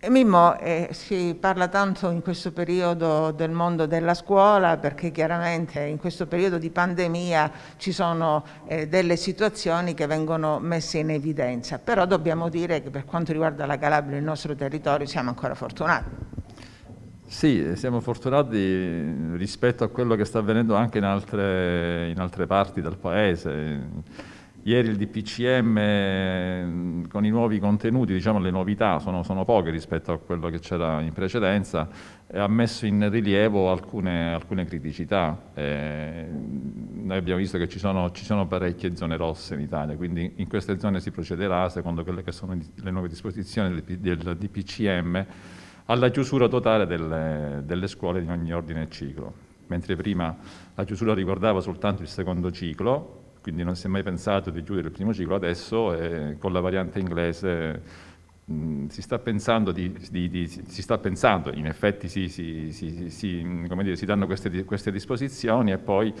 E Mimmo, eh, si parla tanto in questo periodo del mondo della scuola perché chiaramente in questo periodo di pandemia ci sono eh, delle situazioni che vengono messe in evidenza, però dobbiamo dire che per quanto riguarda la Calabria e il nostro territorio siamo ancora fortunati. Sì, siamo fortunati rispetto a quello che sta avvenendo anche in altre, in altre parti del Paese Ieri il DPCM con i nuovi contenuti, diciamo le novità sono, sono poche rispetto a quello che c'era in precedenza, ha messo in rilievo alcune, alcune criticità. Eh, noi abbiamo visto che ci sono, ci sono, parecchie zone rosse in Italia, quindi in queste zone si procederà secondo quelle che sono le nuove disposizioni del, del DPCM alla chiusura totale delle, delle scuole di ogni ordine e ciclo. Mentre prima la chiusura riguardava soltanto il secondo ciclo, quindi non si è mai pensato di chiudere il primo ciclo adesso eh, con la variante inglese mh, mm, si, sta di, di, di, si sta pensando, in effetti si, si, dire, si danno queste, queste, disposizioni e poi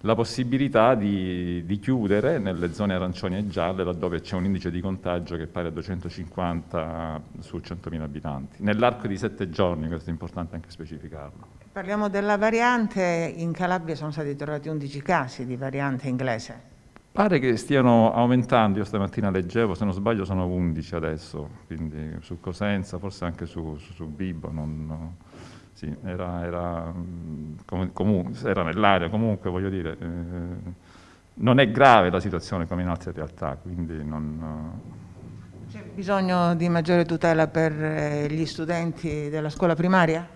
la possibilità di, chiudere nelle zone arancioni e gialle laddove c'è un indice di contagio che pare a 250 su 100.000 abitanti, nell'arco di sette giorni, questo è importante anche specificarlo. Parliamo della variante, in Calabria sono stati trovati 11 casi di variante inglese. Pare che stiano aumentando, io stamattina leggevo, se non sbaglio sono 11 adesso, quindi su Cosenza, forse anche su, su, su Bibo, non, sì, era, era, mm, com, comu, era, nell'area, comunque voglio dire, eh, non è grave la situazione come in altre realtà, quindi non... C'è bisogno di maggiore tutela per eh, gli studenti della scuola primaria?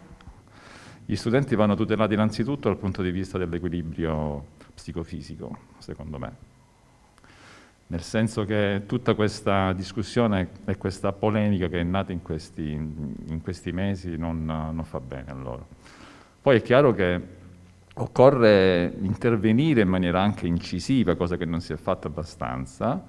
Gli studenti vanno tutelati innanzitutto dal punto di vista dell'equilibrio psicofisico, secondo me nel senso che tutta questa discussione e questa polemica che è nata in questi, in questi mesi non, non, fa bene a loro. Poi è chiaro che occorre intervenire in maniera anche incisiva, cosa che non si è fatta abbastanza,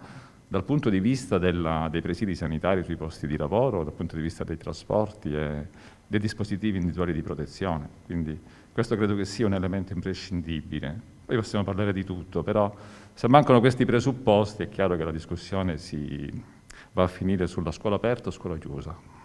dal punto di vista della, dei presidi sanitari sui posti di lavoro, dal punto di vista dei trasporti e dei dispositivi individuali di protezione. Quindi questo credo che sia un elemento imprescindibile. Poi possiamo parlare di tutto, però se mancano questi presupposti è chiaro che la discussione si va a finire sulla scuola aperta o scuola chiusa.